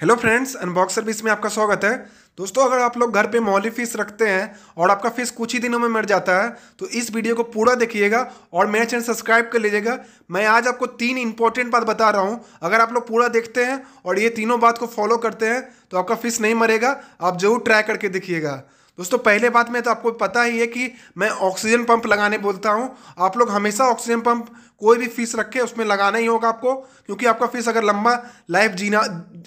hello friends unbox service में आपका स्वागत है दोस्तों अगर आप लोग घर पे मौली फिश रखते हैं और आपका फिश कुछ ही दिनों में मर जाता है तो इस वीडियो को पूरा देखिएगा और मेरा चैनल सब्सक्राइब कर लीजिएगा मैं आज आपको तीन इंपॉर्टेंट बात बता रहा हूँ अगर आप लोग पूरा देखते हैं और ये तीनों बात को फॉलो करते हैं तो आपका फिश नहीं मरेगा आप जरूर ट्राई करके देखिएगा दोस्तों पहले बात में तो आपको पता ही है कि मैं ऑक्सीजन पंप लगाने बोलता हूँ आप लोग हमेशा ऑक्सीजन पंप कोई भी फीस रखे उसमें लगाना ही होगा आपको क्योंकि आपका फीस अगर लंबा लाइफ जीना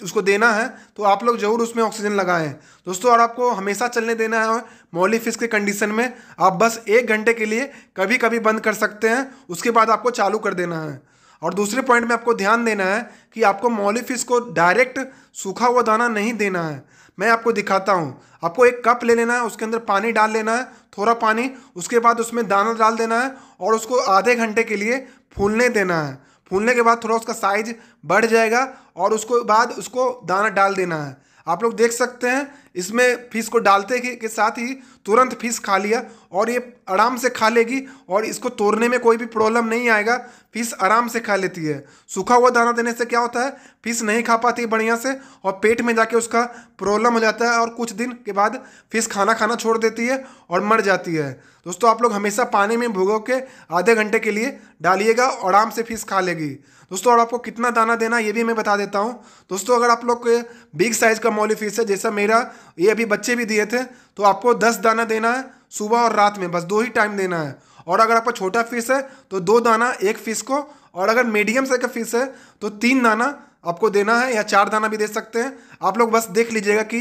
उसको देना है तो आप लोग जरूर उसमें ऑक्सीजन लगाएं दोस्तों और आपको हमेशा चलने देना है मौली फीस के कंडीशन में आप बस एक घंटे के लिए कभी कभी बंद कर सकते हैं उसके बाद आपको चालू कर देना है और दूसरे पॉइंट में आपको ध्यान देना है कि आपको मौली फिश को डायरेक्ट सूखा हुआ दाना नहीं देना है मैं आपको दिखाता हूँ आपको एक कप ले लेना है उसके अंदर पानी डाल लेना है थोड़ा पानी उसके बाद उसमें दाना डाल देना है और उसको आधे घंटे के लिए फूलने देना है फूलने के बाद थोड़ा उसका साइज बढ़ जाएगा और उसको बाद उसको दाना डाल देना है आप लोग देख सकते हैं इसमें फिश को डालते के, के साथ ही तुरंत फिश खा लिया और ये आराम से खा लेगी और इसको तोड़ने में कोई भी प्रॉब्लम नहीं आएगा फिस आराम से खा लेती है सूखा हुआ दाना देने से क्या होता है फिस नहीं खा पाती बढ़िया से और पेट में जाके उसका प्रॉब्लम हो जाता है और कुछ दिन के बाद फिस खाना खाना छोड़ देती है और मर जाती है दोस्तों आप लोग हमेशा पानी में भुगो के आधे घंटे के लिए डालिएगा और आराम से फिस खा लेगी दोस्तों और आपको कितना दाना देना ये भी मैं बता देता हूँ दोस्तों अगर आप लोग बिग साइज़ का मौली फिस है जैसा मेरा ये अभी बच्चे भी दिए थे तो आपको दस दाना देना है सुबह और रात में बस दो ही टाइम देना है और अगर आपका छोटा फिश है तो दो दाना एक फिश को और अगर मीडियम साइज का फिश है तो तीन दाना आपको देना है या चार दाना भी दे सकते हैं आप लोग बस देख लीजिएगा कि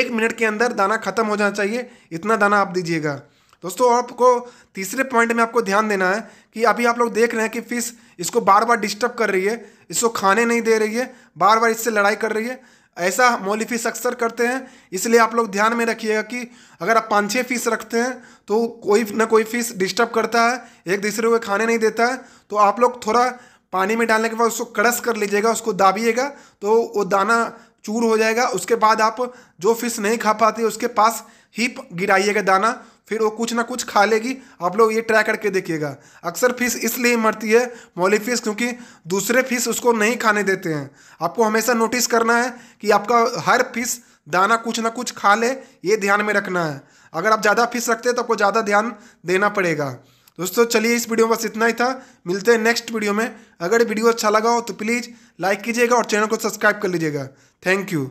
एक मिनट के अंदर दाना ख़त्म हो जाना चाहिए इतना दाना आप दीजिएगा दोस्तों आपको तीसरे पॉइंट में आपको ध्यान देना है कि अभी आप लोग देख रहे हैं कि फ़िश इसको बार बार डिस्टर्ब कर रही है इसको खाने नहीं दे रही है बार बार इससे लड़ाई कर रही है ऐसा मौली फीस अक्सर करते हैं इसलिए आप लोग ध्यान में रखिएगा कि अगर आप पाँच छः फीस रखते हैं तो कोई ना कोई फीस डिस्टर्ब करता है एक दूसरे को खाने नहीं देता है तो आप लोग थोड़ा पानी में डालने के बाद उसको कड़स कर लीजिएगा उसको दाबिएगा तो वो दाना चूर हो जाएगा उसके बाद आप जो फिश नहीं खा पाते उसके पास ही गिराइएगा दाना फिर वो कुछ ना कुछ खा लेगी आप लोग ये ट्राई करके देखिएगा अक्सर फिश इसलिए मरती है मौली फिश क्योंकि दूसरे फिश उसको नहीं खाने देते हैं आपको हमेशा नोटिस करना है कि आपका हर फिश दाना कुछ ना कुछ खा ले ये ध्यान में रखना है अगर आप ज़्यादा फिश रखते हैं तो आपको ज़्यादा ध्यान देना पड़ेगा दोस्तों चलिए इस वीडियो में बस इतना ही था मिलते हैं नेक्स्ट वीडियो में अगर वीडियो अच्छा लगा हो तो प्लीज़ लाइक कीजिएगा और चैनल को सब्सक्राइब कर लीजिएगा थैंक यू